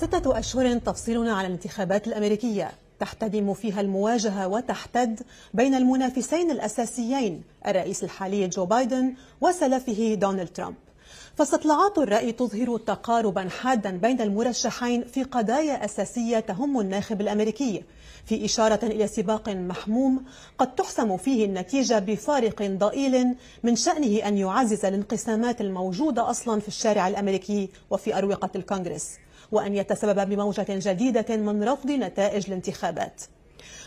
ستة أشهر تفصلنا على الانتخابات الأمريكية تحتدم فيها المواجهة وتحتد بين المنافسين الأساسيين الرئيس الحالي جو بايدن وسلفه دونالد ترامب فاستطلاعات الرأي تظهر تقاربا حادا بين المرشحين في قضايا أساسية تهم الناخب الأمريكي في إشارة إلى سباق محموم قد تحسم فيه النتيجة بفارق ضئيل من شأنه أن يعزز الانقسامات الموجودة أصلا في الشارع الأمريكي وفي أروقة الكونغرس وأن يتسبب بموجة جديدة من رفض نتائج الانتخابات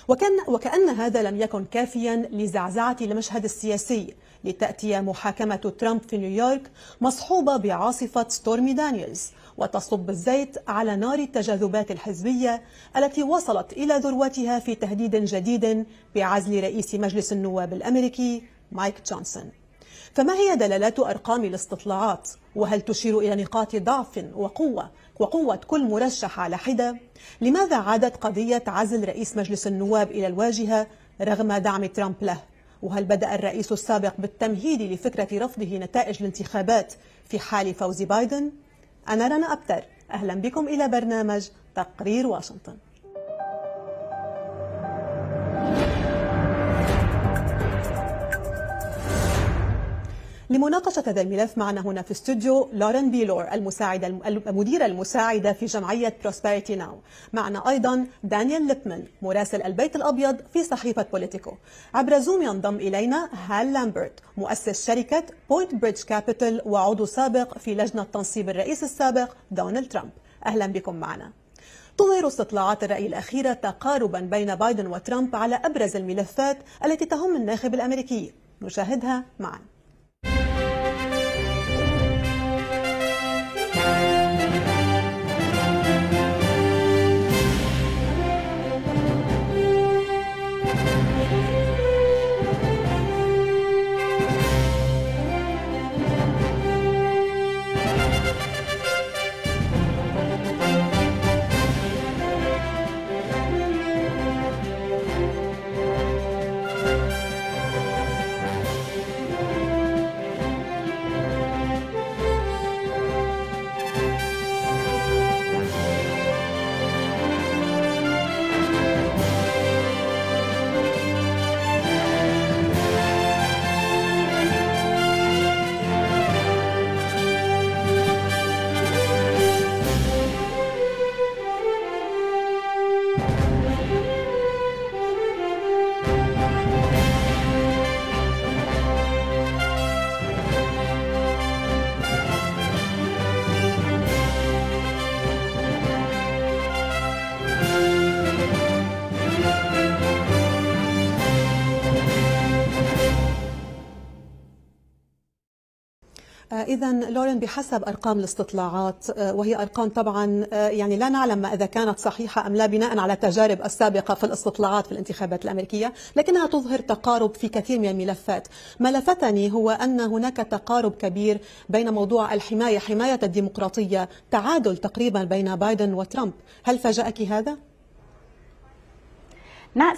وكان وكأن هذا لم يكن كافيا لزعزعة المشهد السياسي لتأتي محاكمة ترامب في نيويورك مصحوبة بعاصفة ستورمي دانييلز وتصب الزيت على نار التجاذبات الحزبية التي وصلت إلى ذروتها في تهديد جديد بعزل رئيس مجلس النواب الأمريكي مايك جونسون فما هي دلالات أرقام الاستطلاعات؟ وهل تشير إلى نقاط ضعف وقوة وقوة كل مرشح على حدة لماذا عادت قضية عزل رئيس مجلس النواب إلى الواجهة رغم دعم ترامب له وهل بدأ الرئيس السابق بالتمهيد لفكرة رفضه نتائج الانتخابات في حال فوز بايدن؟ أنا رنا أبتر أهلا بكم إلى برنامج تقرير واشنطن لمناقشة هذا الملف معنا هنا في استوديو لورن بيلور المساعدة المديرة المساعدة في جمعية بروسبيريتي ناو معنا أيضا دانيال ليبمن مراسل البيت الأبيض في صحيفة بوليتيكو عبر زوم ينضم إلينا هال لامبرت مؤسس شركة بوينت بريدج كابيتال وعضو سابق في لجنة تنصيب الرئيس السابق دونالد ترامب أهلا بكم معنا تظهر استطلاعات الرأي الأخيرة تقاربا بين بايدن وترامب على أبرز الملفات التي تهم الناخب الأمريكي نشاهدها معاً إذا لورين بحسب أرقام الاستطلاعات آه، وهي أرقام طبعا آه، يعني لا نعلم ما إذا كانت صحيحة أم لا بناء على التجارب السابقة في الاستطلاعات في الانتخابات الأمريكية لكنها تظهر تقارب في كثير من الملفات ما لفتني هو أن هناك تقارب كبير بين موضوع الحماية حماية الديمقراطية تعادل تقريبا بين بايدن وترامب هل فاجأك هذا؟ لم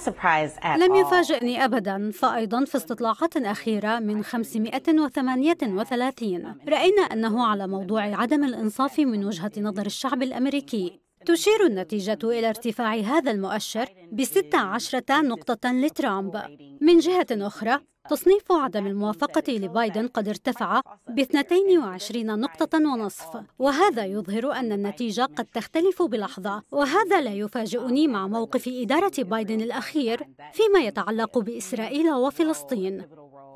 يفاجئني أبدا فأيضا في استطلاعات أخيرة من 538 رأينا أنه على موضوع عدم الإنصاف من وجهة نظر الشعب الأمريكي تشير النتيجة إلى ارتفاع هذا المؤشر بستة عشرة نقطة لترامب من جهة أخرى تصنيف عدم الموافقة لبايدن قد ارتفع ب 22 نقطة ونصف وهذا يظهر أن النتيجة قد تختلف بلحظة وهذا لا يفاجئني مع موقف إدارة بايدن الأخير فيما يتعلق بإسرائيل وفلسطين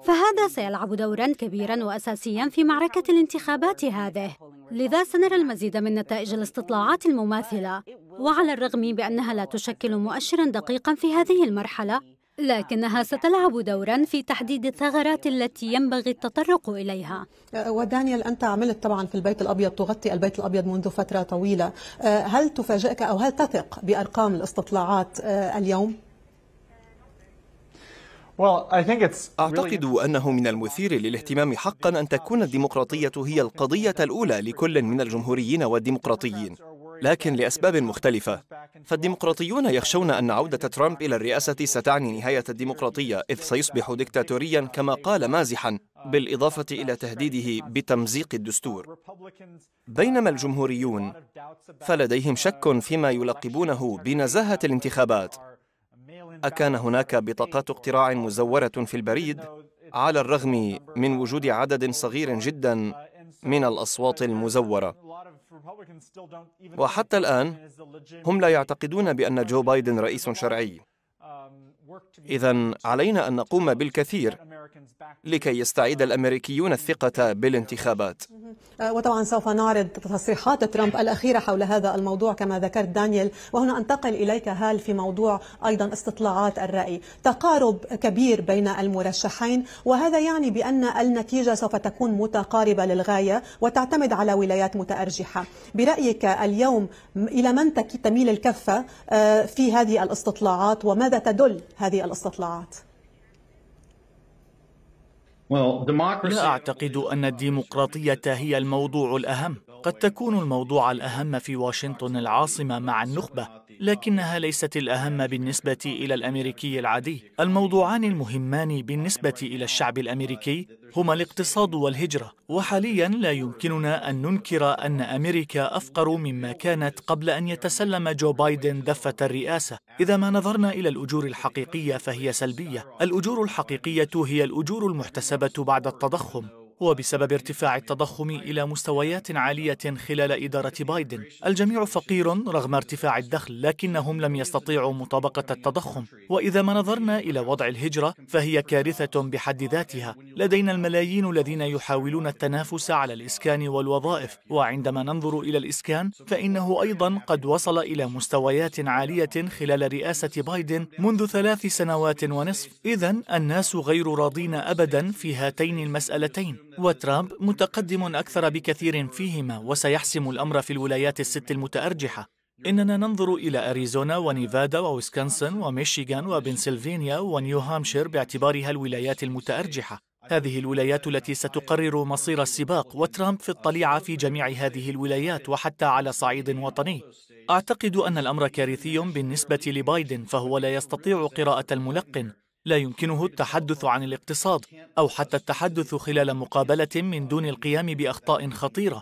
فهذا سيلعب دورا كبيرا واساسيا في معركه الانتخابات هذه لذا سنرى المزيد من نتائج الاستطلاعات المماثله وعلى الرغم بانها لا تشكل مؤشرا دقيقا في هذه المرحله لكنها ستلعب دورا في تحديد الثغرات التي ينبغي التطرق اليها. أه، ودانيال انت عملت طبعا في البيت الابيض تغطي البيت الابيض منذ فتره طويله، أه، هل تفاجئك او هل تثق بارقام الاستطلاعات أه، اليوم؟ أعتقد أنه من المثير للاهتمام حقا أن تكون الديمقراطية هي القضية الأولى لكل من الجمهوريين والديمقراطيين لكن لأسباب مختلفة فالديمقراطيون يخشون أن عودة ترامب إلى الرئاسة ستعني نهاية الديمقراطية إذ سيصبح ديكتاتوريا كما قال مازحا بالإضافة إلى تهديده بتمزيق الدستور بينما الجمهوريون فلديهم شك فيما يلقبونه بنزاهة الانتخابات أكان هناك بطاقات اقتراع مزورة في البريد على الرغم من وجود عدد صغير جدا من الأصوات المزورة وحتى الآن هم لا يعتقدون بأن جو بايدن رئيس شرعي um, إذا علينا أن نقوم بالكثير لكي يستعيد الامريكيون الثقه بالانتخابات آه، وطبعا سوف نعرض تصريحات ترامب الاخيره حول هذا الموضوع كما ذكرت دانيال وهنا انتقل اليك هال في موضوع ايضا استطلاعات الراي تقارب كبير بين المرشحين وهذا يعني بان النتيجه سوف تكون متقاربه للغايه وتعتمد على ولايات متارجحه برايك اليوم الى من تميل الكفه آه، في هذه الاستطلاعات وماذا تدل هذه الاستطلاعات لا اعتقد ان الديمقراطيه هي الموضوع الاهم قد تكون الموضوع الأهم في واشنطن العاصمة مع النخبة، لكنها ليست الأهم بالنسبة إلى الأمريكي العادي. الموضوعان المهمان بالنسبة إلى الشعب الأمريكي هما الاقتصاد والهجرة، وحالياً لا يمكننا أن ننكر أن أمريكا أفقر مما كانت قبل أن يتسلم جو بايدن دفة الرئاسة. إذا ما نظرنا إلى الأجور الحقيقية فهي سلبية. الأجور الحقيقية هي الأجور المحتسبة بعد التضخم، وبسبب ارتفاع التضخم إلى مستويات عالية خلال إدارة بايدن الجميع فقير رغم ارتفاع الدخل لكنهم لم يستطيعوا مطابقة التضخم وإذا ما نظرنا إلى وضع الهجرة فهي كارثة بحد ذاتها لدينا الملايين الذين يحاولون التنافس على الإسكان والوظائف وعندما ننظر إلى الإسكان فإنه أيضا قد وصل إلى مستويات عالية خلال رئاسة بايدن منذ ثلاث سنوات ونصف إذا الناس غير راضين أبدا في هاتين المسألتين وترامب متقدم أكثر بكثير فيهما وسيحسم الأمر في الولايات الست المتأرجحة إننا ننظر إلى أريزونا ونيفادا وويسكنسن وميشيغان وبنسلفانيا ونيو هامشير باعتبارها الولايات المتأرجحة هذه الولايات التي ستقرر مصير السباق وترامب في الطليعة في جميع هذه الولايات وحتى على صعيد وطني أعتقد أن الأمر كارثي بالنسبة لبايدن فهو لا يستطيع قراءة الملقن لا يمكنه التحدث عن الاقتصاد أو حتى التحدث خلال مقابلة من دون القيام بأخطاء خطيرة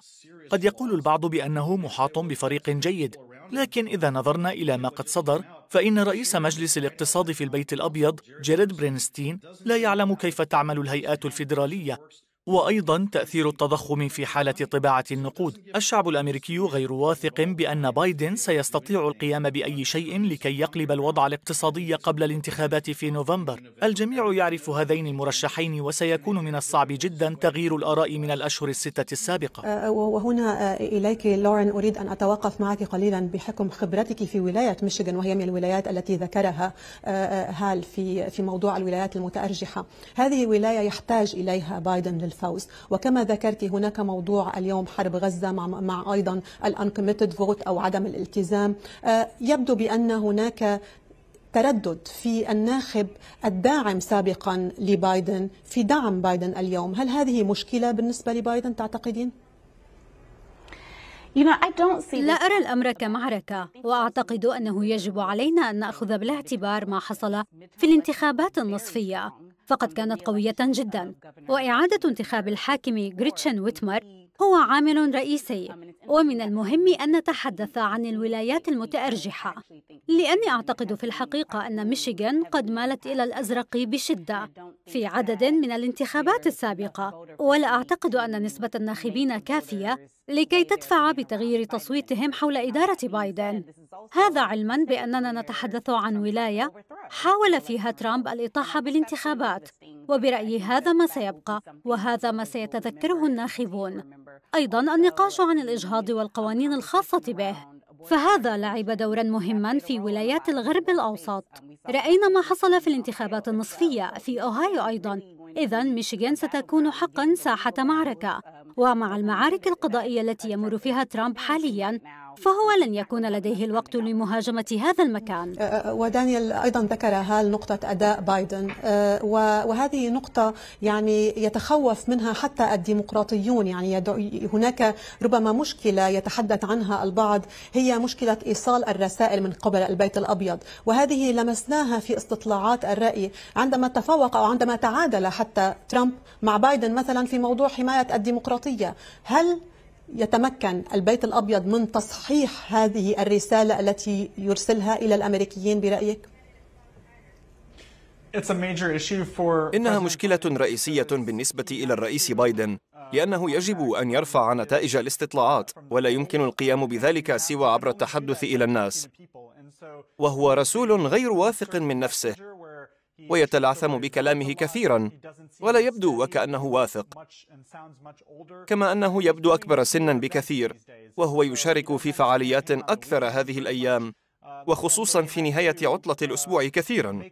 قد يقول البعض بأنه محاط بفريق جيد لكن إذا نظرنا إلى ما قد صدر فإن رئيس مجلس الاقتصاد في البيت الأبيض جيريد برينستين لا يعلم كيف تعمل الهيئات الفيدرالية وأيضا تأثير التضخم في حالة طباعة النقود الشعب الأمريكي غير واثق بأن بايدن سيستطيع القيام بأي شيء لكي يقلب الوضع الاقتصادي قبل الانتخابات في نوفمبر الجميع يعرف هذين المرشحين وسيكون من الصعب جدا تغيير الآراء من الأشهر الستة السابقة أه، أه، وهنا أه، إليك لورين أريد أن أتوقف معك قليلا بحكم خبرتك في ولاية ميشيغان وهي من الولايات التي ذكرها هال في في موضوع الولايات المتأرجحة هذه ولاية يحتاج إليها بايدن للفعل الفوز وكما ذكرت هناك موضوع اليوم حرب غزة مع, مع أيضا الانكميتد فوت أو عدم الالتزام آه، يبدو بأن هناك تردد في الناخب الداعم سابقا لبايدن في دعم بايدن اليوم هل هذه مشكلة بالنسبة لبايدن تعتقدين؟ لا أرى الأمر كمعركة وأعتقد أنه يجب علينا أن نأخذ بالاعتبار ما حصل في الانتخابات النصفية فقد كانت قوية جدا وإعادة انتخاب الحاكم غريتشن ويتمر هو عامل رئيسي ومن المهم أن نتحدث عن الولايات المتأرجحة لأني أعتقد في الحقيقة أن ميشيغان قد مالت إلى الأزرق بشدة في عدد من الانتخابات السابقة ولا أعتقد أن نسبة الناخبين كافية لكي تدفع بتغيير تصويتهم حول إدارة بايدن هذا علما بأننا نتحدث عن ولاية حاول فيها ترامب الإطاحة بالانتخابات وبرأيي هذا ما سيبقى وهذا ما سيتذكره الناخبون أيضا النقاش عن الإجهاض والقوانين الخاصة به فهذا لعب دورا مهما في ولايات الغرب الأوسط رأينا ما حصل في الانتخابات النصفية في أوهايو أيضا إذا ميشيغان ستكون حقا ساحة معركة ومع المعارك القضائية التي يمر فيها ترامب حاليا فهو لن يكون لديه الوقت لمهاجمة هذا المكان أه، أه، ودانيال أيضا ذكر هال نقطة أداء بايدن أه، وهذه نقطة يعني يتخوف منها حتى الديمقراطيون يعني هناك ربما مشكلة يتحدث عنها البعض هي مشكلة إيصال الرسائل من قبل البيت الأبيض وهذه لمسناها في استطلاعات الرأي عندما تفوق أو عندما تعادل حتى ترامب مع بايدن مثلا في موضوع حماية الديمقراطية هل يتمكن البيت الابيض من تصحيح هذه الرساله التي يرسلها الى الامريكيين برايك؟ إنها مشكلة رئيسية بالنسبة إلى الرئيس بايدن لأنه يجب أن يرفع نتائج الاستطلاعات ولا يمكن القيام بذلك سوى عبر التحدث إلى الناس وهو رسول غير واثق من نفسه ويتلعثم بكلامه كثيرا ولا يبدو وكأنه واثق كما أنه يبدو أكبر سنا بكثير وهو يشارك في فعاليات أكثر هذه الأيام وخصوصا في نهاية عطلة الأسبوع كثيرا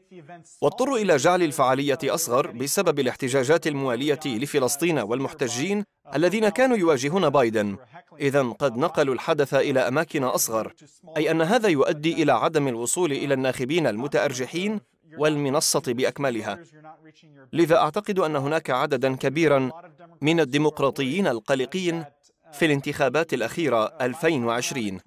واضطر إلى جعل الفعالية أصغر بسبب الاحتجاجات الموالية لفلسطين والمحتجين الذين كانوا يواجهون بايدن إذا قد نقلوا الحدث إلى أماكن أصغر أي أن هذا يؤدي إلى عدم الوصول إلى الناخبين المتأرجحين والمنصة بأكملها لذا أعتقد أن هناك عددا كبيرا من الديمقراطيين uh, القلقين uh, في الانتخابات الأخيرة 2020 uh,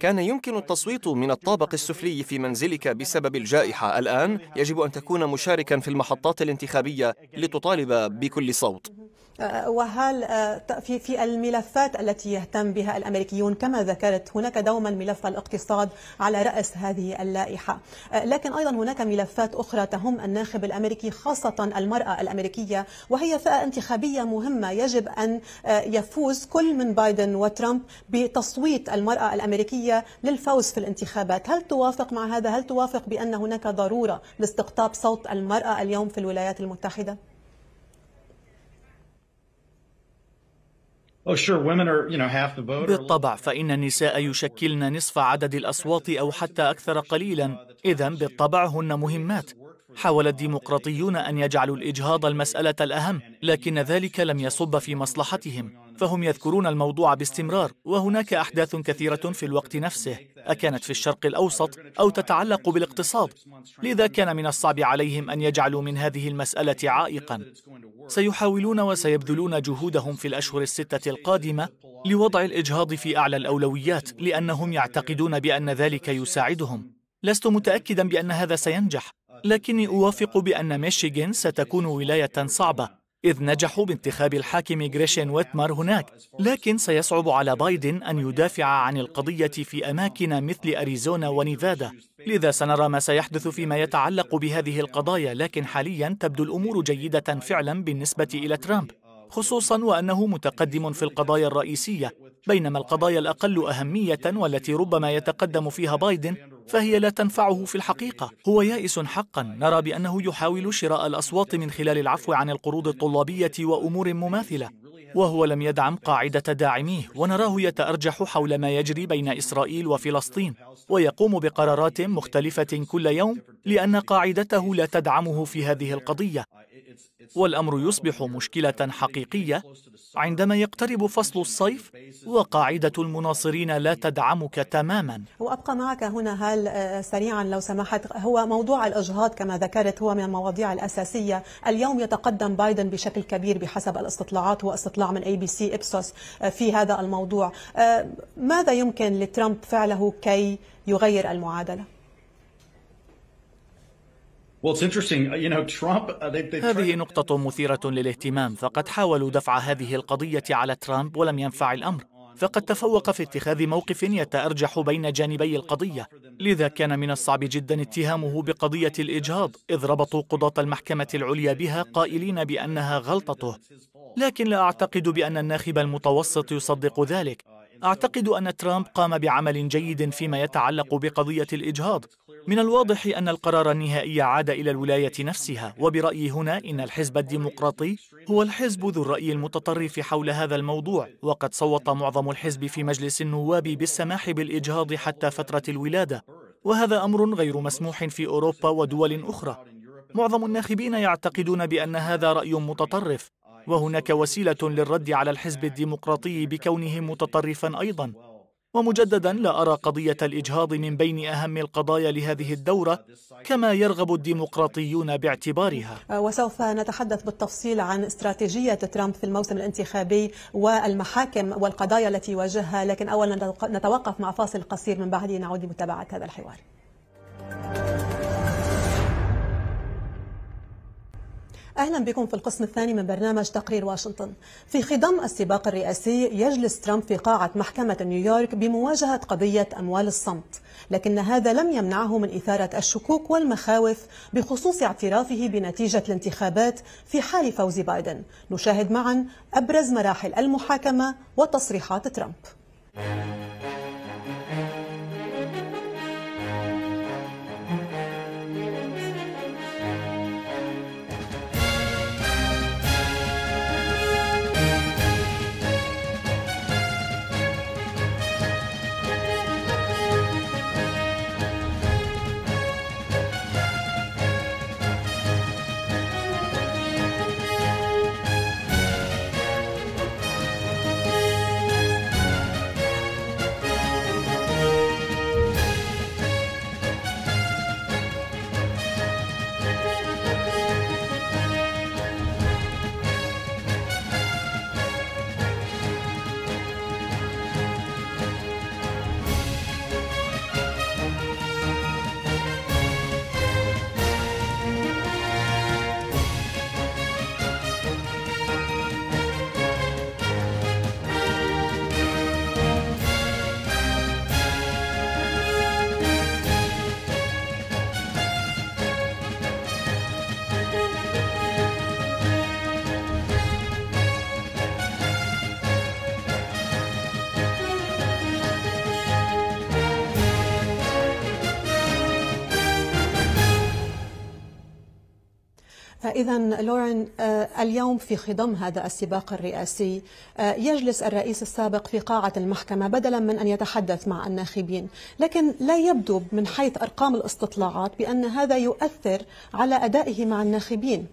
كان يمكن التصويت من الطابق السفلي في منزلك بسبب الجائحة الآن يجب أن تكون مشاركا في المحطات الانتخابية لتطالب بكل صوت mm-hmm. وهل آه، في في الملفات التي يهتم بها الامريكيون كما ذكرت هناك دوما ملف الاقتصاد على راس هذه اللائحه آه، لكن ايضا هناك ملفات اخرى تهم الناخب الامريكي خاصه المراه الامريكيه وهي فئه انتخابيه مهمه يجب ان آه، يفوز كل من بايدن وترامب بتصويت المراه الامريكيه للفوز في الانتخابات هل توافق مع هذا هل توافق بان هناك ضروره لاستقطاب صوت المراه اليوم في الولايات المتحده Oh, بالطبع فإن النساء يشكلن نصف عدد الأصوات أو حتى أكثر قليلا إذا بالطبع هن مهمات حاول الديمقراطيون أن يجعلوا الإجهاض المسألة الأهم لكن ذلك لم يصب في مصلحتهم فهم يذكرون الموضوع باستمرار وهناك أحداث كثيرة في الوقت نفسه أكانت في الشرق الأوسط أو تتعلق بالاقتصاد لذا كان من الصعب عليهم أن يجعلوا من هذه المسألة عائقا سيحاولون وسيبذلون جهودهم في الأشهر الستة القادمة لوضع الإجهاض في أعلى الأولويات لأنهم يعتقدون بأن ذلك يساعدهم لست متأكدا بأن هذا سينجح لكني أوافق بأن ميشيغان ستكون ولاية صعبة إذ نجحوا بانتخاب الحاكم غريشين ويتمر هناك لكن سيصعب على بايدن أن يدافع عن القضية في أماكن مثل أريزونا ونيفادا لذا سنرى ما سيحدث فيما يتعلق بهذه القضايا لكن حاليا تبدو الأمور جيدة فعلا بالنسبة إلى ترامب خصوصا وأنه متقدم في القضايا الرئيسية بينما القضايا الأقل أهمية والتي ربما يتقدم فيها بايدن فهي لا تنفعه في الحقيقة هو يائس حقا نرى بأنه يحاول شراء الأصوات من خلال العفو عن القروض الطلابية وأمور مماثلة وهو لم يدعم قاعدة داعميه ونراه يتأرجح حول ما يجري بين إسرائيل وفلسطين ويقوم بقرارات مختلفة كل يوم لأن قاعدته لا تدعمه في هذه القضية والأمر يصبح مشكلة حقيقية عندما يقترب فصل الصيف وقاعدة المناصرين لا تدعمك تماما وأبقى معك هنا هل آه، سريعا لو سمحت هو موضوع الإجهاض كما ذكرت هو من المواضيع الأساسية اليوم يتقدم بايدن بشكل كبير بحسب الاستطلاعات واستطلاع من أي بي سي إبسوس في هذا الموضوع آه، ماذا يمكن لترامب فعله كي يغير المعادله هذه نقطة مثيرة للاهتمام فقد حاولوا دفع هذه القضية على ترامب ولم ينفع الأمر فقد تفوق في اتخاذ موقف يتأرجح بين جانبي القضية لذا كان من الصعب جدا اتهامه بقضية الإجهاض إذ ربطوا قضاة المحكمة العليا بها قائلين بأنها غلطته لكن لا أعتقد بأن الناخب المتوسط يصدق ذلك أعتقد أن ترامب قام بعمل جيد فيما يتعلق بقضية الإجهاض من الواضح أن القرار النهائي عاد إلى الولاية نفسها وبرأيي هنا إن الحزب الديمقراطي هو الحزب ذو الرأي المتطرف حول هذا الموضوع وقد صوت معظم الحزب في مجلس النواب بالسماح بالإجهاض حتى فترة الولادة وهذا أمر غير مسموح في أوروبا ودول أخرى معظم الناخبين يعتقدون بأن هذا رأي متطرف وهناك وسيلة للرد على الحزب الديمقراطي بكونه متطرفا أيضا ومجددا لا أرى قضية الإجهاض من بين أهم القضايا لهذه الدورة كما يرغب الديمقراطيون باعتبارها وسوف نتحدث بالتفصيل عن استراتيجية ترامب في الموسم الانتخابي والمحاكم والقضايا التي يواجهها لكن أولا نتوقف مع فاصل قصير من بعده نعود لمتابعة هذا الحوار أهلا بكم في القسم الثاني من برنامج تقرير واشنطن في خضم السباق الرئاسي يجلس ترامب في قاعة محكمة نيويورك بمواجهة قضية أموال الصمت لكن هذا لم يمنعه من إثارة الشكوك والمخاوف بخصوص اعترافه بنتيجة الانتخابات في حال فوز بايدن نشاهد معا أبرز مراحل المحاكمة وتصريحات ترامب إذا لورين آه، اليوم في خضم هذا السباق الرئاسي آه، يجلس الرئيس السابق في قاعة المحكمة بدلا من أن يتحدث مع الناخبين لكن لا يبدو من حيث أرقام الاستطلاعات بأن هذا يؤثر على أدائه مع الناخبين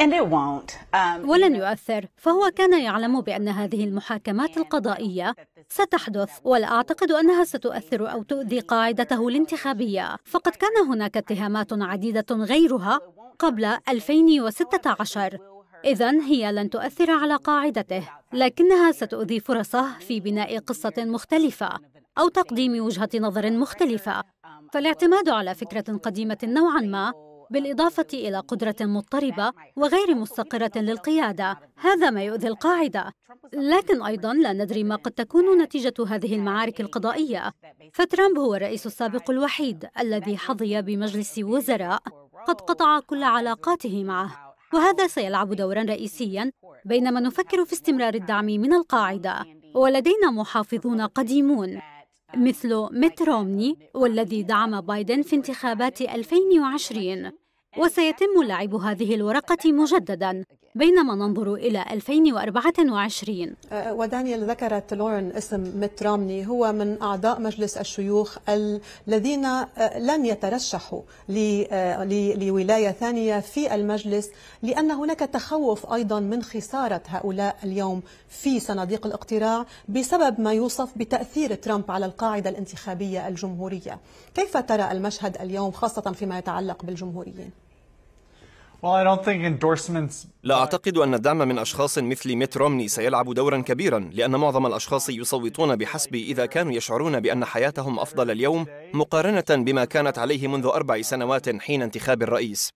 Um, ولن يؤثر فهو كان يعلم بأن هذه المحاكمات القضائية ستحدث ولا أعتقد أنها ستؤثر أو تؤذي قاعدته الانتخابية فقد كان هناك اتهامات عديدة غيرها قبل 2016 إذا هي لن تؤثر على قاعدته لكنها ستؤذي فرصه في بناء قصة مختلفة أو تقديم وجهة نظر مختلفة فالاعتماد على فكرة قديمة نوعا ما بالإضافة إلى قدرة مضطربة وغير مستقرة للقيادة هذا ما يؤذي القاعدة لكن أيضا لا ندري ما قد تكون نتيجة هذه المعارك القضائية فترامب هو الرئيس السابق الوحيد الذي حظي بمجلس وزراء قد قطع كل علاقاته معه وهذا سيلعب دورا رئيسيا بينما نفكر في استمرار الدعم من القاعدة ولدينا محافظون قديمون مثل ميت رومني والذي دعم بايدن في انتخابات 2020 وسيتم لعب هذه الورقة مجددا بينما ننظر إلى 2024 أه، ودانيال ذكرت لورن اسم ميت رامني هو من أعضاء مجلس الشيوخ الذين أه، لن يترشحوا أه، لولاية ثانية في المجلس لأن هناك تخوف أيضا من خسارة هؤلاء اليوم في صناديق الاقتراع بسبب ما يوصف بتأثير ترامب على القاعدة الانتخابية الجمهورية كيف ترى المشهد اليوم خاصة فيما يتعلق بالجمهوريين؟ لا أعتقد أن الدعم من أشخاص مثل ميت رومني سيلعب دورا كبيرا لأن معظم الأشخاص يصوتون بحسب إذا كانوا يشعرون بأن حياتهم أفضل اليوم مقارنة بما كانت عليه منذ أربع سنوات حين انتخاب الرئيس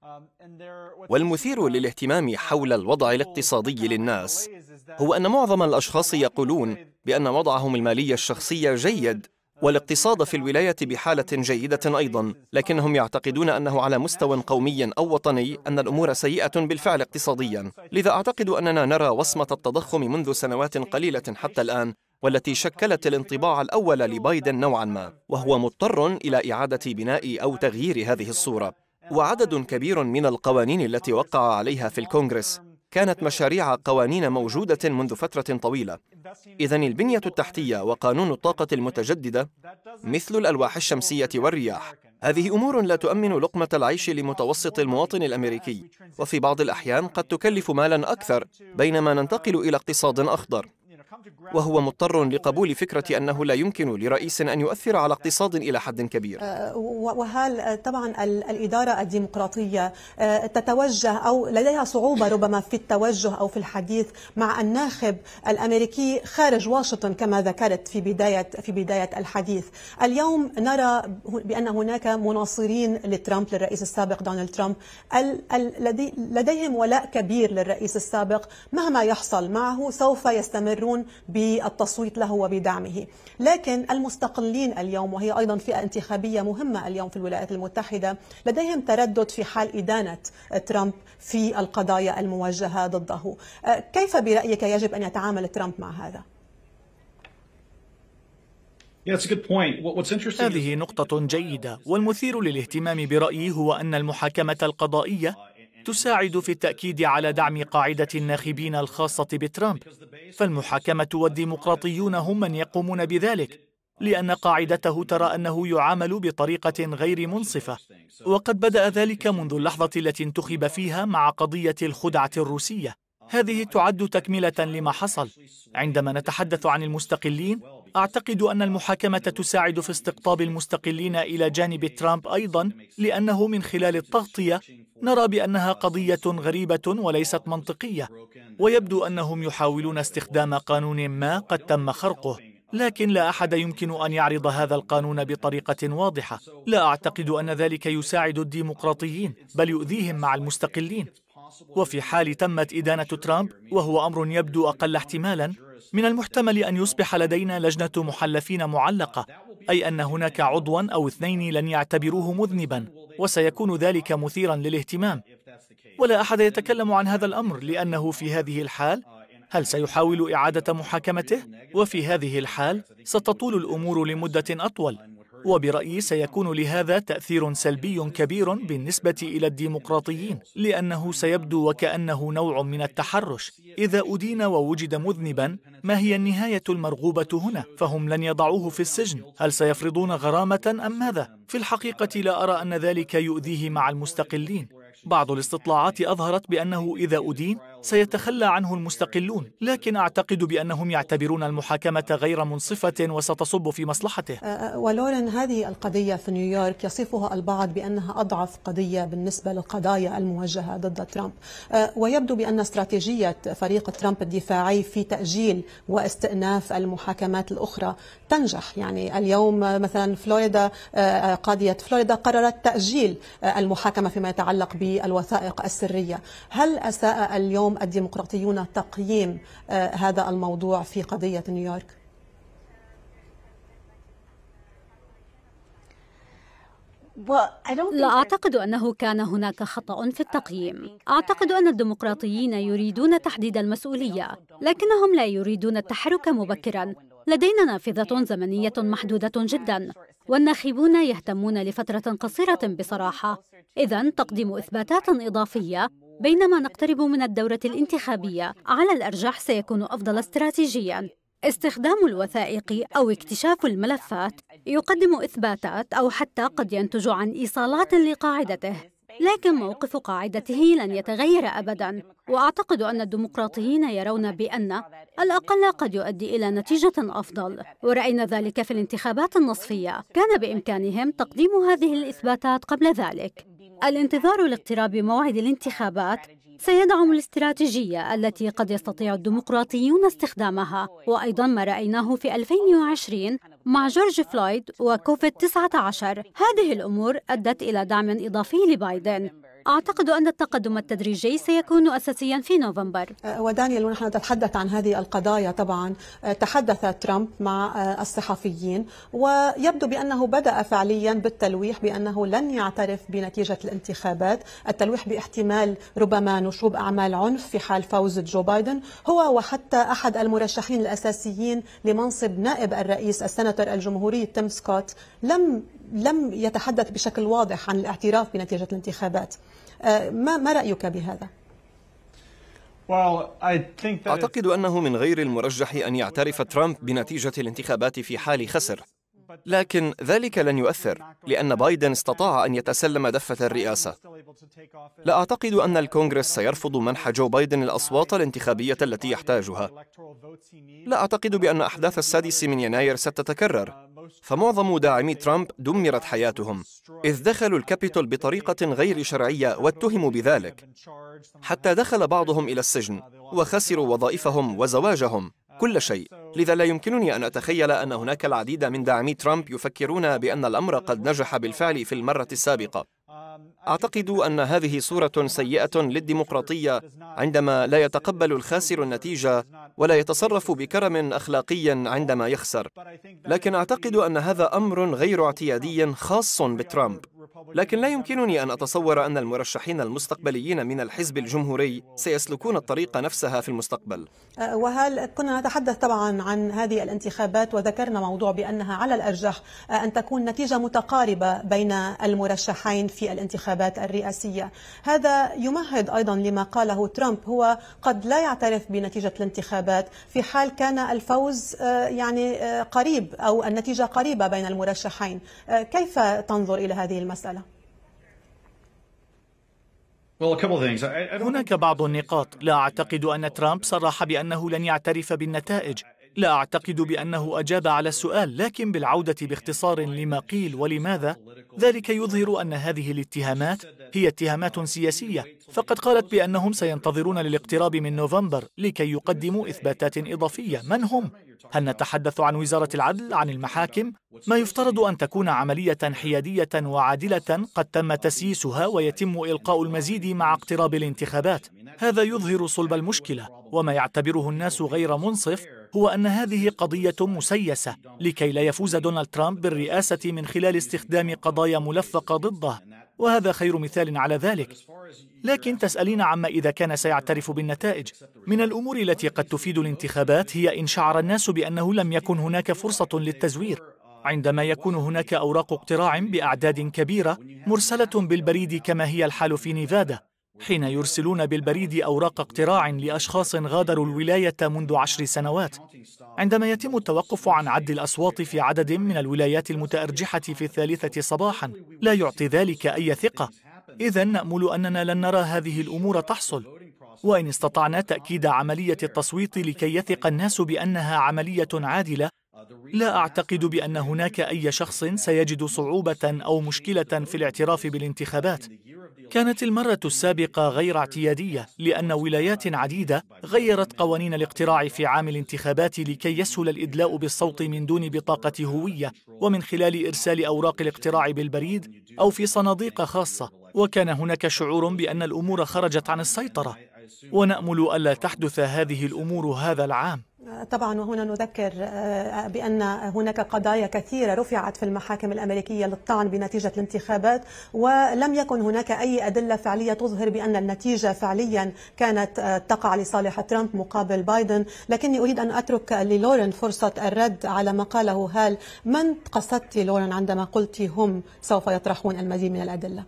والمثير للاهتمام حول الوضع الاقتصادي للناس هو أن معظم الأشخاص يقولون بأن وضعهم المالي الشخصي جيد والاقتصاد في الولاية بحالة جيدة أيضا لكنهم يعتقدون أنه على مستوى قومي أو وطني أن الأمور سيئة بالفعل اقتصاديا لذا أعتقد أننا نرى وصمة التضخم منذ سنوات قليلة حتى الآن والتي شكلت الانطباع الأول لبايدن نوعا ما وهو مضطر إلى إعادة بناء أو تغيير هذه الصورة وعدد كبير من القوانين التي وقع عليها في الكونغرس كانت مشاريع قوانين موجودة منذ فترة طويلة إذا البنية التحتية وقانون الطاقة المتجددة مثل الألواح الشمسية والرياح هذه أمور لا تؤمن لقمة العيش لمتوسط المواطن الأمريكي وفي بعض الأحيان قد تكلف مالا أكثر بينما ننتقل إلى اقتصاد أخضر وهو مضطر لقبول فكرة أنه لا يمكن لرئيس أن يؤثر على اقتصاد إلى حد كبير أه، وهل طبعا الإدارة الديمقراطية أه، تتوجه أو لديها صعوبة ربما في التوجه أو في الحديث مع الناخب الأمريكي خارج واشنطن كما ذكرت في بداية في بداية الحديث اليوم نرى بأن هناك مناصرين لترامب للرئيس السابق دونالد ترامب لديهم ولاء كبير للرئيس السابق مهما يحصل معه سوف يستمرون بالتصويت له وبدعمه لكن المستقلين اليوم وهي أيضا فئة انتخابية مهمة اليوم في الولايات المتحدة لديهم تردد في حال إدانة ترامب في القضايا الموجهة ضده أه، كيف برأيك يجب أن يتعامل ترامب مع هذا؟ هذه نقطة جيدة والمثير للاهتمام برأيي هو أن المحاكمة القضائية تساعد في التأكيد على دعم قاعدة الناخبين الخاصة بترامب فالمحاكمة والديمقراطيون هم من يقومون بذلك لأن قاعدته ترى أنه يعامل بطريقة غير منصفة وقد بدأ ذلك منذ اللحظة التي انتخب فيها مع قضية الخدعة الروسية هذه تعد تكملة لما حصل عندما نتحدث عن المستقلين أعتقد أن المحاكمة تساعد في استقطاب المستقلين إلى جانب ترامب أيضا لأنه من خلال التغطية نرى بأنها قضية غريبة وليست منطقية ويبدو أنهم يحاولون استخدام قانون ما قد تم خرقه لكن لا أحد يمكن أن يعرض هذا القانون بطريقة واضحة لا أعتقد أن ذلك يساعد الديمقراطيين بل يؤذيهم مع المستقلين وفي حال تمت إدانة ترامب وهو أمر يبدو أقل احتمالا من المحتمل أن يصبح لدينا لجنة محلفين معلقة أي أن هناك عضوا أو اثنين لن يعتبروه مذنبا وسيكون ذلك مثيرا للاهتمام ولا أحد يتكلم عن هذا الأمر لأنه في هذه الحال هل سيحاول إعادة محاكمته؟ وفي هذه الحال ستطول الأمور لمدة أطول وبرأيي سيكون لهذا تأثير سلبي كبير بالنسبة إلى الديمقراطيين لأنه سيبدو وكأنه نوع من التحرش إذا أدين ووجد مذنبا ما هي النهاية المرغوبة هنا فهم لن يضعوه في السجن هل سيفرضون غرامة أم ماذا؟ في الحقيقة لا أرى أن ذلك يؤذيه مع المستقلين بعض الاستطلاعات أظهرت بأنه إذا أدين سيتخلى عنه المستقلون لكن أعتقد بأنهم يعتبرون المحاكمة غير منصفة وستصب في مصلحته أه، أه، ولورن هذه القضية في نيويورك يصفها البعض بأنها أضعف قضية بالنسبة للقضايا الموجهة ضد ترامب أه، ويبدو بأن استراتيجية فريق ترامب الدفاعي في تأجيل واستئناف المحاكمات الأخرى تنجح يعني اليوم مثلا فلوريدا قاضية فلوريدا قررت تأجيل المحاكمة فيما يتعلق بالوثائق السرية هل أساء اليوم الديمقراطيون تقييم آه، هذا الموضوع في قضية نيويورك؟ لا أعتقد أنه كان هناك خطأ في التقييم أعتقد أن الديمقراطيين يريدون تحديد المسؤولية لكنهم لا يريدون التحرك مبكرا لدينا نافذة زمنية محدودة جدا والناخبون يهتمون لفترة قصيرة بصراحة إذا تقديم إثباتات إضافية بينما نقترب من الدورة الانتخابية على الأرجح سيكون أفضل استراتيجياً استخدام الوثائق أو اكتشاف الملفات يقدم إثباتات أو حتى قد ينتج عن إيصالات لقاعدته لكن موقف قاعدته لن يتغير ابدا واعتقد ان الديمقراطيين يرون بان الاقل قد يؤدي الى نتيجه افضل وراينا ذلك في الانتخابات النصفيه كان بامكانهم تقديم هذه الاثباتات قبل ذلك الانتظار لاقتراب موعد الانتخابات سيدعم الاستراتيجية التي قد يستطيع الديمقراطيون استخدامها وأيضا ما رأيناه في 2020 مع جورج فلويد وكوفيد 19 هذه الأمور أدت إلى دعم إضافي لبايدن أعتقد أن التقدم التدريجي سيكون أساسيا في نوفمبر أه، ودانيال ونحن نتحدث عن هذه القضايا طبعا أه، تحدث ترامب مع أه، الصحفيين ويبدو بأنه بدأ فعليا بالتلويح بأنه لن يعترف بنتيجة الانتخابات التلويح باحتمال ربما نشوب أعمال عنف في حال فوز جو بايدن هو وحتى أحد المرشحين الأساسيين لمنصب نائب الرئيس السناتور الجمهوري تيم سكوت لم لم يتحدث بشكل واضح عن الاعتراف بنتيجة الانتخابات آه، ما, ما رأيك بهذا؟ أعتقد أنه من غير المرجح أن يعترف ترامب بنتيجة الانتخابات في حال خسر لكن ذلك لن يؤثر لأن بايدن استطاع أن يتسلم دفة الرئاسة لا أعتقد أن الكونغرس سيرفض منح جو بايدن الأصوات الانتخابية التي يحتاجها لا أعتقد بأن أحداث السادس من يناير ستتكرر فمعظم داعمي ترامب دمرت حياتهم إذ دخلوا الكابيتول بطريقة غير شرعية واتهموا بذلك حتى دخل بعضهم إلى السجن وخسروا وظائفهم وزواجهم كل شيء لذا لا يمكنني أن أتخيل أن هناك العديد من داعمي ترامب يفكرون بأن الأمر قد نجح بالفعل في المرة السابقة أعتقد أن هذه صورة سيئة للديمقراطية عندما لا يتقبل الخاسر النتيجة ولا يتصرف بكرم أخلاقي عندما يخسر لكن أعتقد أن هذا أمر غير اعتيادي خاص بترامب لكن لا يمكنني أن أتصور أن المرشحين المستقبليين من الحزب الجمهوري سيسلكون الطريق نفسها في المستقبل أه، وهل كنا نتحدث طبعا عن هذه الانتخابات وذكرنا موضوع بأنها على الأرجح أه، أن تكون نتيجة متقاربة بين المرشحين في الانتخابات الرئاسية هذا يمهد أيضا لما قاله ترامب هو قد لا يعترف بنتيجة الانتخابات في حال كان الفوز أه، يعني قريب أو النتيجة قريبة بين المرشحين كيف تنظر إلى هذه المسألة؟ المسألة؟ هناك بعض النقاط لا أعتقد أن ترامب صرح بأنه لن يعترف بالنتائج لا أعتقد بأنه أجاب على السؤال لكن بالعودة باختصار لما قيل ولماذا ذلك يظهر أن هذه الاتهامات هي اتهامات سياسية فقد قالت بأنهم سينتظرون للاقتراب من نوفمبر لكي يقدموا إثباتات إضافية من هم؟ هل نتحدث عن وزارة العدل عن المحاكم؟ ما يفترض أن تكون عملية حيادية وعادلة قد تم تسييسها ويتم إلقاء المزيد مع اقتراب الانتخابات هذا يظهر صلب المشكلة وما يعتبره الناس غير منصف هو أن هذه قضية مسيسة لكي لا يفوز دونالد ترامب بالرئاسة من خلال استخدام قضايا ملفقة ضده وهذا خير مثال على ذلك لكن تسألين عما إذا كان سيعترف بالنتائج من الأمور التي قد تفيد الانتخابات هي إن شعر الناس بأنه لم يكن هناك فرصة للتزوير عندما يكون هناك أوراق اقتراع بأعداد كبيرة مرسلة بالبريد كما هي الحال في نيفادا حين يرسلون بالبريد أوراق اقتراع لأشخاص غادروا الولاية منذ عشر سنوات عندما يتم التوقف عن عد الأصوات في عدد من الولايات المتأرجحة في الثالثة صباحا لا يعطي ذلك أي ثقة إذا نأمل أننا لن نرى هذه الأمور تحصل وإن استطعنا تأكيد عملية التصويت لكي يثق الناس بأنها عملية عادلة لا أعتقد بأن هناك أي شخص سيجد صعوبة أو مشكلة في الاعتراف بالانتخابات كانت المرة السابقة غير اعتيادية لأن ولايات عديدة غيرت قوانين الاقتراع في عام الانتخابات لكي يسهل الإدلاء بالصوت من دون بطاقة هوية ومن خلال إرسال أوراق الاقتراع بالبريد أو في صناديق خاصة وكان هناك شعور بأن الأمور خرجت عن السيطرة ونأمل ألا تحدث هذه الأمور هذا العام طبعا وهنا نذكر آه، آه، بأن هناك قضايا كثيرة رفعت في المحاكم الأمريكية للطعن بنتيجة الانتخابات ولم يكن هناك أي أدلة فعلية تظهر بأن النتيجة فعليا كانت آه، تقع لصالح ترامب مقابل بايدن لكني أريد أن أترك للورن فرصة الرد على ما قاله هال من قصدت لورن عندما قلت هم سوف يطرحون المزيد من الأدلة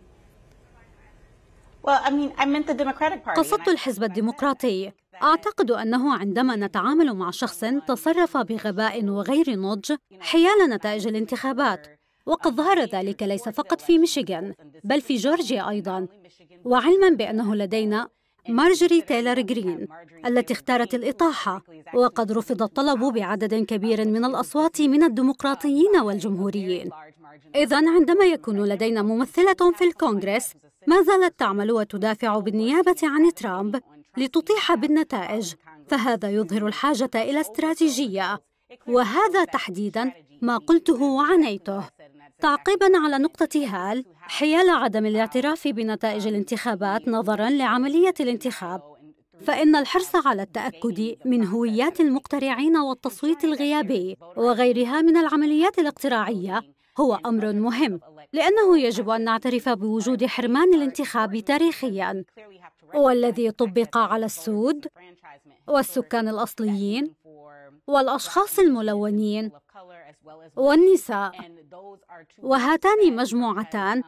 قصدت الحزب الديمقراطي أعتقد أنه عندما نتعامل مع شخص تصرف بغباء وغير نضج حيال نتائج الانتخابات وقد ظهر ذلك ليس فقط في ميشيغان بل في جورجيا أيضا وعلما بأنه لدينا مارجري تايلر جرين التي اختارت الإطاحة وقد رفض الطلب بعدد كبير من الأصوات من الديمقراطيين والجمهوريين إذا عندما يكون لدينا ممثلة في الكونغرس ما زالت تعمل وتدافع بالنيابة عن ترامب لتطيح بالنتائج فهذا يظهر الحاجة إلى استراتيجية وهذا تحديدا ما قلته وعنيته تعقيبا على نقطة هال حيال عدم الاعتراف بنتائج الانتخابات نظرا لعملية الانتخاب فإن الحرص على التأكد من هويات المقترعين والتصويت الغيابي وغيرها من العمليات الاقتراعية هو أمر مهم لأنه يجب أن نعترف بوجود حرمان الانتخاب تاريخياً والذي طبق على السود والسكان الأصليين والأشخاص الملونين والنساء وهاتان مجموعتان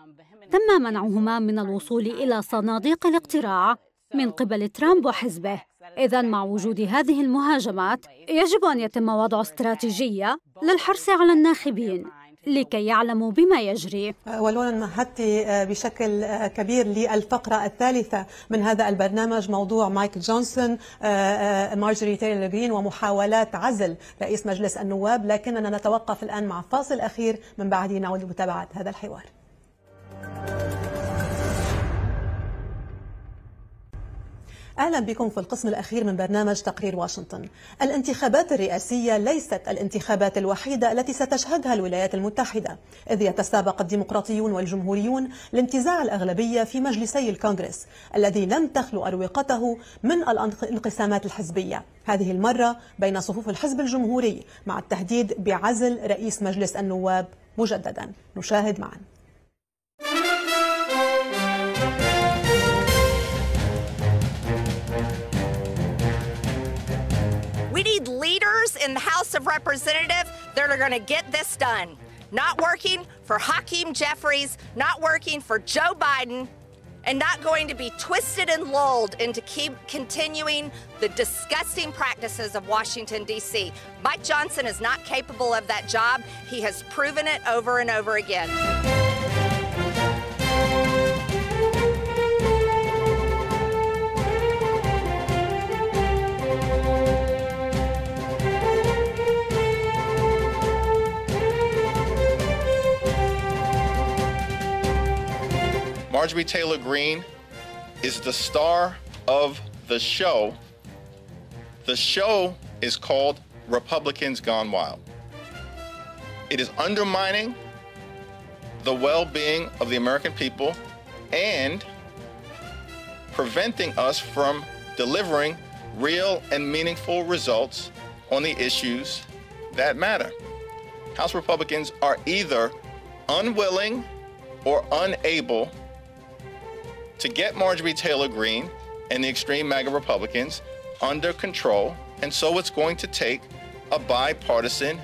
تم منعهما من الوصول إلى صناديق الاقتراع من قبل ترامب وحزبه إذا مع وجود هذه المهاجمات يجب أن يتم وضع استراتيجية للحرص على الناخبين لكي يعلموا بما يجري ولونا مهدت آه، بشكل آه، كبير للفقرة الثالثة من هذا البرنامج موضوع مايك جونسون آه، مارجري تيلر جرين ومحاولات عزل رئيس مجلس النواب لكننا نتوقف الآن مع فاصل أخير من بعده نعود لمتابعة هذا الحوار أهلا بكم في القسم الأخير من برنامج تقرير واشنطن الانتخابات الرئاسية ليست الانتخابات الوحيدة التي ستشهدها الولايات المتحدة إذ يتسابق الديمقراطيون والجمهوريون لانتزاع الأغلبية في مجلسي الكونغرس الذي لم تخلو أروقته من الانقسامات الحزبية هذه المرة بين صفوف الحزب الجمهوري مع التهديد بعزل رئيس مجلس النواب مجددا نشاهد معا in the House of Representatives that are going to get this done. Not working for Hakeem Jeffries, not working for Joe Biden, and not going to be twisted and lulled into keep continuing the disgusting practices of Washington, D.C. Mike Johnson is not capable of that job. He has proven it over and over again. Marjorie Taylor Greene is the star of the show. The show is called Republicans Gone Wild. It is undermining the well being of the American people and preventing us from delivering real and meaningful results on the issues that matter. House Republicans are either unwilling or unable to get Marjorie Taylor Greene and the extreme MAGA Republicans under control. And so it's going to take a bipartisan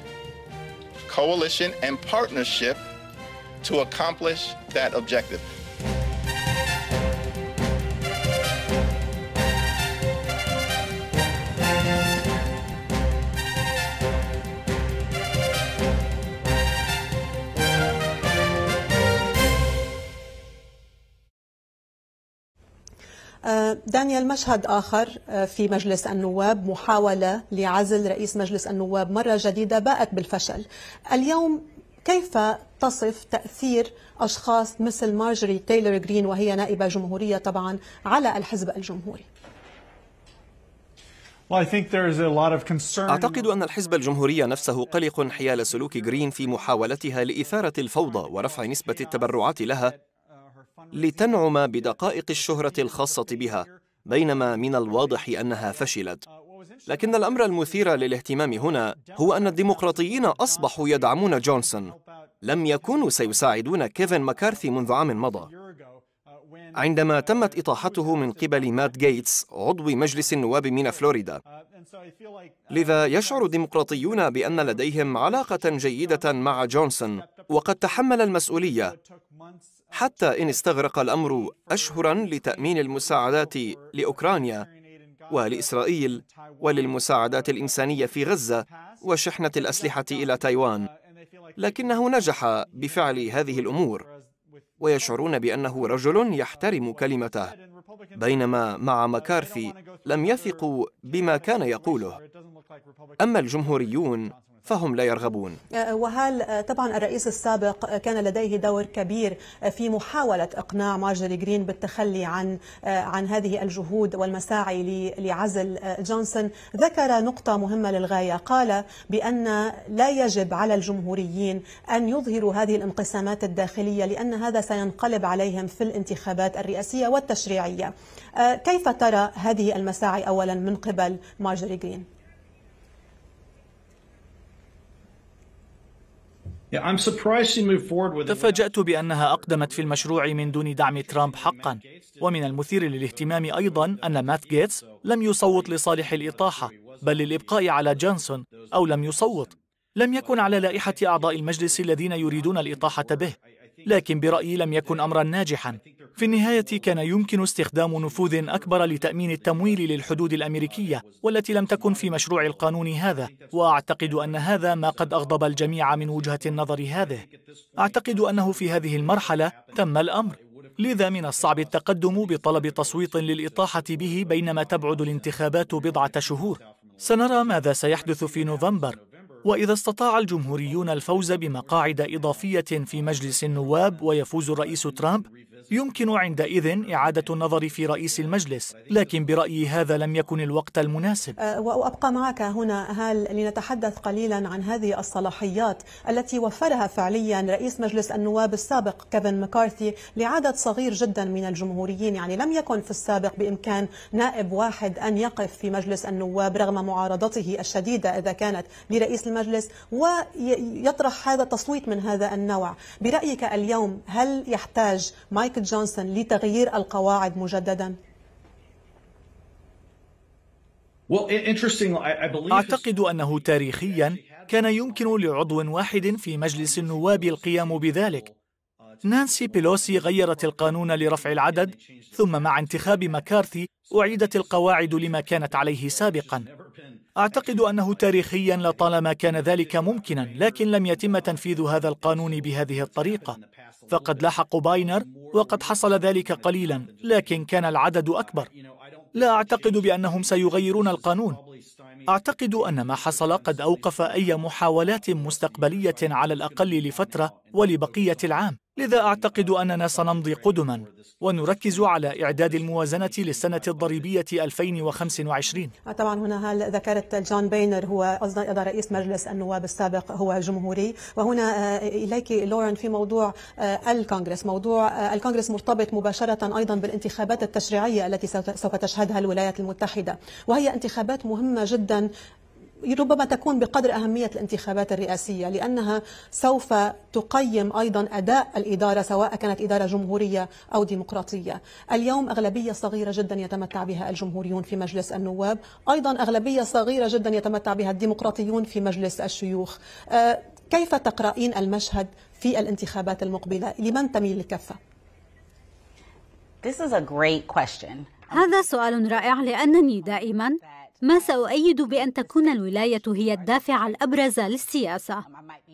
coalition and partnership to accomplish that objective. آه، دانيال مشهد آخر آه، في مجلس النواب محاولة لعزل رئيس مجلس النواب مرة جديدة باءت بالفشل اليوم كيف تصف تأثير أشخاص مثل مارجري تايلور جرين وهي نائبة جمهورية طبعا على الحزب الجمهوري؟ أعتقد أن الحزب الجمهوري نفسه قلق حيال سلوك جرين في محاولتها لإثارة الفوضى ورفع نسبة التبرعات لها لتنعم بدقائق الشهرة الخاصة بها بينما من الواضح أنها فشلت لكن الأمر المثير للاهتمام هنا هو أن الديمقراطيين أصبحوا يدعمون جونسون لم يكونوا سيساعدون كيفن مكارثي منذ عام مضى عندما تمت إطاحته من قبل مات جيتس عضو مجلس النواب من فلوريدا لذا يشعر الديمقراطيون بأن لديهم علاقة جيدة مع جونسون وقد تحمل المسؤولية حتى إن استغرق الأمر أشهراً لتأمين المساعدات لأوكرانيا ولإسرائيل وللمساعدات الإنسانية في غزة وشحنة الأسلحة إلى تايوان لكنه نجح بفعل هذه الأمور ويشعرون بأنه رجل يحترم كلمته بينما مع مكارثي لم يثقوا بما كان يقوله أما الجمهوريون فهم لا يرغبون أه، وهل أه، طبعا الرئيس السابق كان لديه دور كبير أه، في محاولة إقناع مارجري جرين بالتخلي عن عن هذه الجهود والمساعي لعزل جونسون ذكر نقطة مهمة للغاية قال بأن لا يجب على الجمهوريين أن يظهروا هذه الانقسامات الداخلية لأن هذا سينقلب عليهم في الانتخابات الرئاسية والتشريعية كيف ترى هذه المساعي أولا من قبل مارجري جرين؟ تفاجأت بأنها أقدمت في المشروع من دون دعم ترامب حقا ومن المثير للاهتمام أيضا أن مات جيتس لم يصوت لصالح الإطاحة بل للإبقاء على جونسون أو لم يصوت لم يكن على لائحة أعضاء المجلس الذين يريدون الإطاحة به لكن برأيي لم يكن أمرا ناجحا في النهاية كان يمكن استخدام نفوذ أكبر لتأمين التمويل للحدود الأمريكية والتي لم تكن في مشروع القانون هذا وأعتقد أن هذا ما قد أغضب الجميع من وجهة النظر هذه أعتقد أنه في هذه المرحلة تم الأمر لذا من الصعب التقدم بطلب تصويت للإطاحة به بينما تبعد الانتخابات بضعة شهور سنرى ماذا سيحدث في نوفمبر وإذا استطاع الجمهوريون الفوز بمقاعد إضافية في مجلس النواب ويفوز الرئيس ترامب يمكن عندئذ إعادة النظر في رئيس المجلس لكن برأيي هذا لم يكن الوقت المناسب أه، وأبقى معك هنا هل لنتحدث قليلا عن هذه الصلاحيات التي وفرها فعليا رئيس مجلس النواب السابق كيفن مكارثي لعدد صغير جدا من الجمهوريين يعني لم يكن في السابق بإمكان نائب واحد أن يقف في مجلس النواب رغم معارضته الشديدة إذا كانت لرئيس المجلس ويطرح هذا التصويت من هذا النوع برأيك اليوم هل يحتاج مايكل حركة جونسون لتغيير القواعد مجددا؟ أعتقد أنه تاريخيا كان يمكن لعضو واحد في مجلس النواب القيام بذلك نانسي بيلوسي غيرت القانون لرفع العدد ثم مع انتخاب مكارثي أعيدت القواعد لما كانت عليه سابقا أعتقد أنه تاريخيا لطالما كان ذلك ممكنا لكن لم يتم تنفيذ هذا القانون بهذه الطريقة فقد لحقوا باينر وقد حصل ذلك قليلا لكن كان العدد أكبر لا أعتقد بأنهم سيغيرون القانون أعتقد أن ما حصل قد أوقف أي محاولات مستقبلية على الأقل لفترة ولبقية العام لذا أعتقد أننا سنمضي قدما ونركز على إعداد الموازنة للسنة الضريبية 2025 آه، طبعا هنا هل ذكرت جون بينر هو أصدر رئيس مجلس النواب السابق هو جمهوري وهنا آه، إليك لورن في موضوع آه، الكونغرس موضوع الكونغرس مرتبط مباشرة أيضا بالانتخابات التشريعية التي سوف تشهدها الولايات المتحدة وهي انتخابات مهمة جدا ربما تكون بقدر أهمية الانتخابات الرئاسية لأنها سوف تقيم أيضا أداء الإدارة سواء كانت إدارة جمهورية أو ديمقراطية اليوم أغلبية صغيرة جدا يتمتع بها الجمهوريون في مجلس النواب أيضا أغلبية صغيرة جدا يتمتع بها الديمقراطيون في مجلس الشيوخ آه، كيف تقرأين المشهد في الانتخابات المقبلة لمن تميل الكفة؟ This is a great question. هذا سؤال رائع لأنني دائما ما سأؤيد بأن تكون الولاية هي الدافع الأبرز للسياسة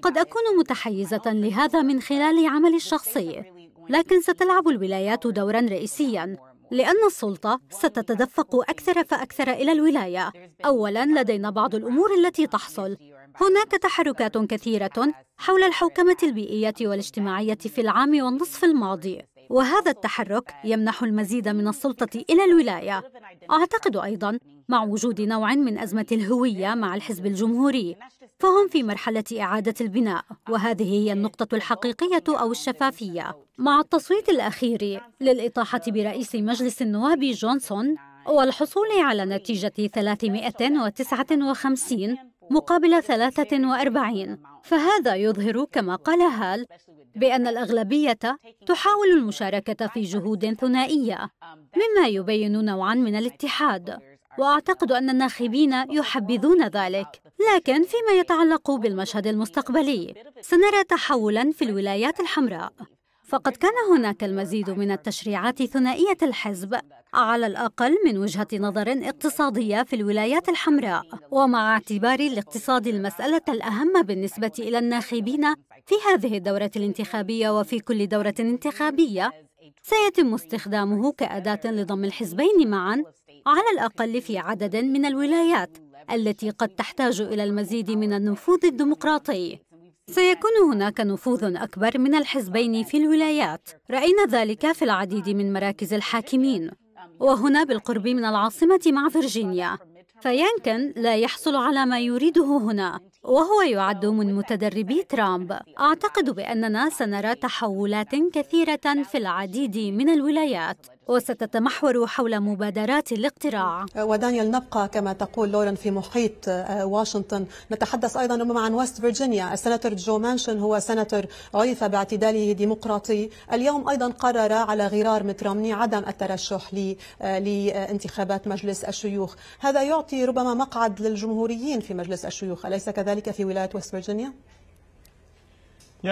قد أكون متحيزة لهذا من خلال عملي الشخصي لكن ستلعب الولايات دورا رئيسيا لأن السلطة ستتدفق أكثر فأكثر إلى الولاية أولا لدينا بعض الأمور التي تحصل هناك تحركات كثيرة حول الحوكمة البيئية والاجتماعية في العام والنصف الماضي وهذا التحرك يمنح المزيد من السلطة إلى الولاية أعتقد أيضا مع وجود نوع من أزمة الهوية مع الحزب الجمهوري فهم في مرحلة إعادة البناء وهذه هي النقطة الحقيقية أو الشفافية مع التصويت الأخير للإطاحة برئيس مجلس النواب جونسون والحصول على نتيجة 359 مقابل 43 فهذا يظهر كما قال هال بأن الأغلبية تحاول المشاركة في جهود ثنائية مما يبين نوعا من الاتحاد وأعتقد أن الناخبين يحبذون ذلك لكن فيما يتعلق بالمشهد المستقبلي سنرى تحولا في الولايات الحمراء فقد كان هناك المزيد من التشريعات ثنائية الحزب على الأقل من وجهة نظر اقتصادية في الولايات الحمراء ومع اعتبار الاقتصاد المسألة الأهم بالنسبة إلى الناخبين في هذه الدورة الانتخابية وفي كل دورة انتخابية سيتم استخدامه كأداة لضم الحزبين معا على الأقل في عدد من الولايات التي قد تحتاج إلى المزيد من النفوذ الديمقراطي سيكون هناك نفوذ أكبر من الحزبين في الولايات رأينا ذلك في العديد من مراكز الحاكمين وهنا بالقرب من العاصمة مع فرجينيا، فيانكن لا يحصل على ما يريده هنا وهو يعد من متدربي ترامب أعتقد بأننا سنرى تحولات كثيرة في العديد من الولايات وستتمحور حول مبادرات الاقتراع آه، ودانيال نبقى كما تقول لورن في محيط آه، واشنطن نتحدث أيضا ربما عن ويست فرجينيا السناتور جو مانشن هو سناتور عرف باعتداله ديمقراطي اليوم أيضا قرر على غرار مترامني عدم الترشح آه، لانتخابات مجلس الشيوخ هذا يعطي ربما مقعد للجمهوريين في مجلس الشيوخ أليس كذلك في ولاية ويست فرجينيا؟ Uh,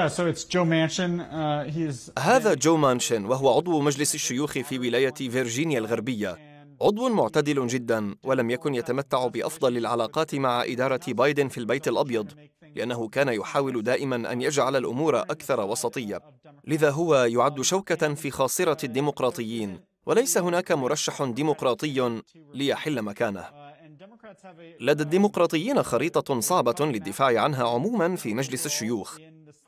هذا جو مانشن وهو عضو مجلس الشيوخ في ولاية فيرجينيا الغربية عضو معتدل جدا ولم يكن يتمتع بأفضل العلاقات مع إدارة بايدن في البيت الأبيض لأنه كان يحاول دائما أن يجعل الأمور أكثر وسطية لذا هو يعد شوكة في خاصرة الديمقراطيين وليس هناك مرشح ديمقراطي ليحل مكانه لدى الديمقراطيين خريطة صعبة للدفاع عنها عموما في مجلس الشيوخ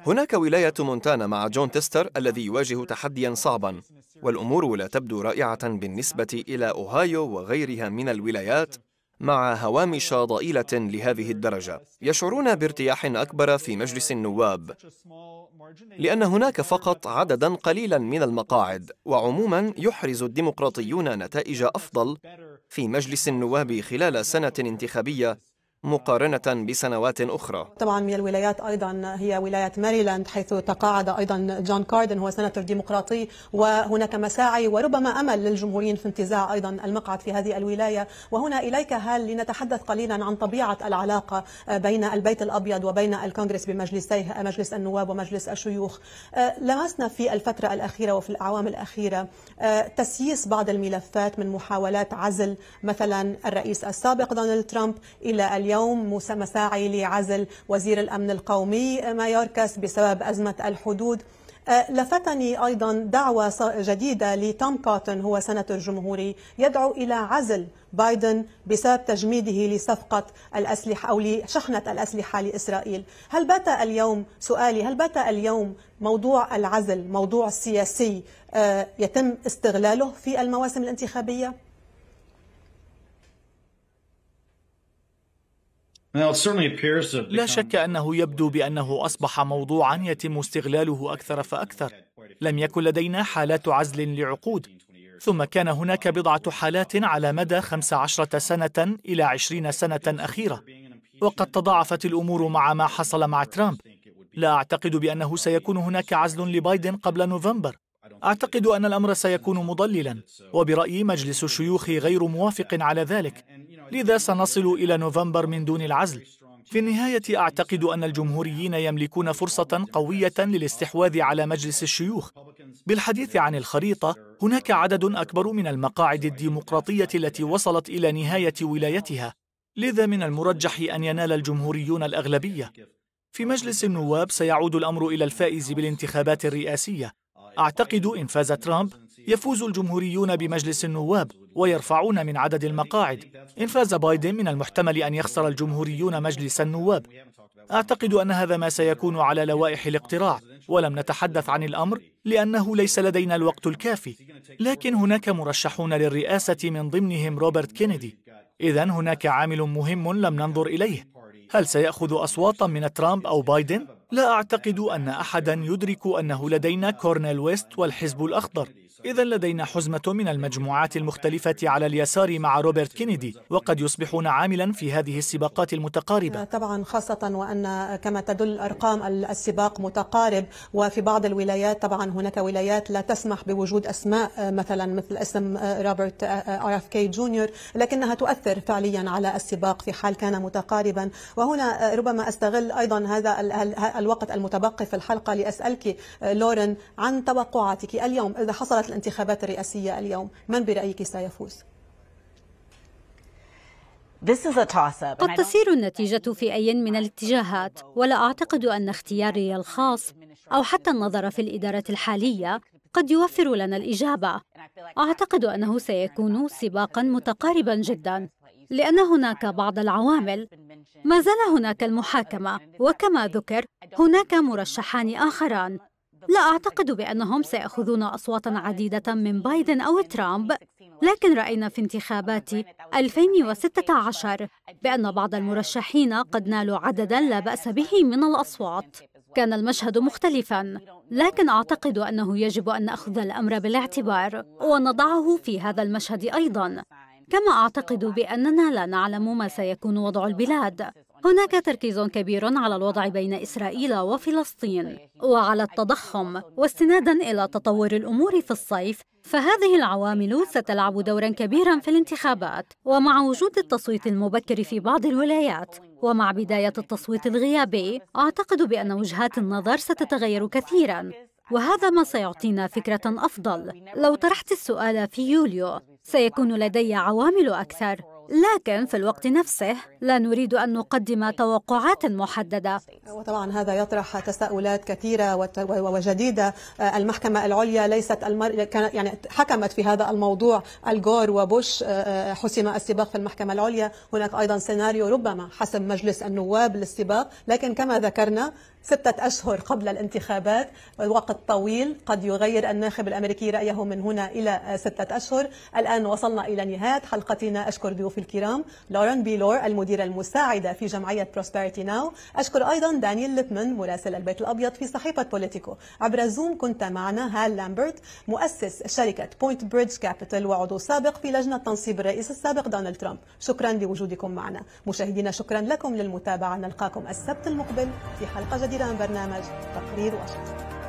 هناك ولاية مونتانا مع جون تيستر الذي يواجه تحديا صعبا والأمور لا تبدو رائعة بالنسبة إلى أوهايو وغيرها من الولايات مع هوامش ضئيلة لهذه الدرجة يشعرون بارتياح أكبر في مجلس النواب لأن هناك فقط عددا قليلا من المقاعد وعموما يحرز الديمقراطيون نتائج أفضل في مجلس النواب خلال سنة انتخابية مقارنة بسنوات أخرى طبعا من الولايات أيضا هي ولاية ماريلاند حيث تقاعد أيضا جون كاردن هو سناتور ديمقراطي وهناك مساعي وربما أمل للجمهوريين في انتزاع أيضا المقعد في هذه الولاية وهنا إليك هل لنتحدث قليلا عن طبيعة العلاقة بين البيت الأبيض وبين الكونغرس بمجلسيه مجلس النواب ومجلس الشيوخ أه، لمسنا في الفترة الأخيرة وفي الأعوام الأخيرة أه، تسييس بعض الملفات من محاولات عزل مثلا الرئيس السابق دونالد ترامب إلى اليوم اليوم موسى مساعي لعزل وزير الأمن القومي مايوركاس بسبب أزمة الحدود أه، لفتني أيضا دعوة جديدة لتوم كوتن هو سنتور جمهوري يدعو إلى عزل بايدن بسبب تجميده لصفقة الأسلحة أو لشحنة الأسلحة لإسرائيل هل بات اليوم سؤالي هل بات اليوم موضوع العزل موضوع سياسي أه، يتم استغلاله في المواسم الانتخابية؟ لا شك انه يبدو بانه اصبح موضوعا يتم استغلاله اكثر فاكثر لم يكن لدينا حالات عزل لعقود ثم كان هناك بضعه حالات على مدى 15 سنه الى 20 سنه اخيره وقد تضاعفت الامور مع ما حصل مع ترامب لا اعتقد بانه سيكون هناك عزل لبايدن قبل نوفمبر اعتقد ان الامر سيكون مضللا وبرايي مجلس الشيوخ غير موافق على ذلك لذا سنصل إلى نوفمبر من دون العزل في النهاية أعتقد أن الجمهوريين يملكون فرصة قوية للاستحواذ على مجلس الشيوخ بالحديث عن الخريطة هناك عدد أكبر من المقاعد الديمقراطية التي وصلت إلى نهاية ولايتها لذا من المرجح أن ينال الجمهوريون الأغلبية في مجلس النواب سيعود الأمر إلى الفائز بالانتخابات الرئاسية أعتقد إن فاز ترامب يفوز الجمهوريون بمجلس النواب ويرفعون من عدد المقاعد إن فاز بايدن من المحتمل أن يخسر الجمهوريون مجلس النواب أعتقد أن هذا ما سيكون على لوائح الاقتراع ولم نتحدث عن الأمر لأنه ليس لدينا الوقت الكافي لكن هناك مرشحون للرئاسة من ضمنهم روبرت كينيدي إذا هناك عامل مهم لم ننظر إليه هل سيأخذ أصواتا من ترامب أو بايدن؟ لا أعتقد أن أحدا يدرك أنه لدينا كورنيل ويست والحزب الأخضر إذا لدينا حزمة من المجموعات المختلفة على اليسار مع روبرت كينيدي وقد يصبحون عاملا في هذه السباقات المتقاربة آه، طبعا خاصة وأن كما تدل أرقام السباق متقارب وفي بعض الولايات طبعا هناك ولايات لا تسمح بوجود أسماء آه، مثلا مثل اسم آه، روبرت آرف كي جونيور لكنها تؤثر فعليا على السباق في حال كان متقاربا وهنا ربما أستغل أيضا هذا الوقت المتبقي في الحلقة لأسألك لورن عن توقعاتك اليوم إذا حصلت الانتخابات الرئاسية اليوم من برأيك سيفوز؟ قد تسير النتيجة في أي من الاتجاهات ولا أعتقد أن اختياري الخاص أو حتى النظر في الإدارة الحالية قد يوفر لنا الإجابة أعتقد أنه سيكون سباقا متقاربا جدا لأن هناك بعض العوامل ما زال هناك المحاكمة وكما ذكر هناك مرشحان آخران لا أعتقد بأنهم سيأخذون أصواتا عديدة من بايدن أو ترامب لكن رأينا في انتخابات 2016 بأن بعض المرشحين قد نالوا عددا لا بأس به من الأصوات كان المشهد مختلفا لكن أعتقد أنه يجب أن نأخذ الأمر بالاعتبار ونضعه في هذا المشهد أيضا كما أعتقد بأننا لا نعلم ما سيكون وضع البلاد هناك تركيز كبير على الوضع بين إسرائيل وفلسطين وعلى التضخم واستنادا إلى تطور الأمور في الصيف فهذه العوامل ستلعب دورا كبيرا في الانتخابات ومع وجود التصويت المبكر في بعض الولايات ومع بداية التصويت الغيابي أعتقد بأن وجهات النظر ستتغير كثيرا وهذا ما سيعطينا فكرة أفضل لو طرحت السؤال في يوليو سيكون لدي عوامل أكثر لكن في الوقت نفسه لا نريد أن نقدم توقعات محددة وطبعا هذا يطرح تساؤلات كثيرة وجديدة آه، المحكمة العليا ليست المر... يعني حكمت في هذا الموضوع الجور وبوش آه، آه، حسم السباق في المحكمة العليا هناك أيضا سيناريو ربما حسم مجلس النواب للسباق لكن كما ذكرنا ستة أشهر قبل الانتخابات وقت طويل قد يغير الناخب الأمريكي رأيه من هنا إلى آه، ستة أشهر الآن وصلنا إلى نهاية حلقتنا أشكر ضيوفي الكرام لورن بيلور المديرة المساعدة في جمعية بروسبرتي ناو أشكر أيضا دانيال ليبمان مراسل البيت الأبيض في صحيفة بوليتيكو عبر زوم كنت معنا هال لامبرت مؤسس شركة بوينت بريدج كابيتال وعضو سابق في لجنة تنصيب الرئيس السابق دونالد ترامب شكرا لوجودكم معنا مشاهدينا شكرا لكم للمتابعة نلقاكم السبت المقبل في حلقة جديدة العديد برنامج تقرير واشنطن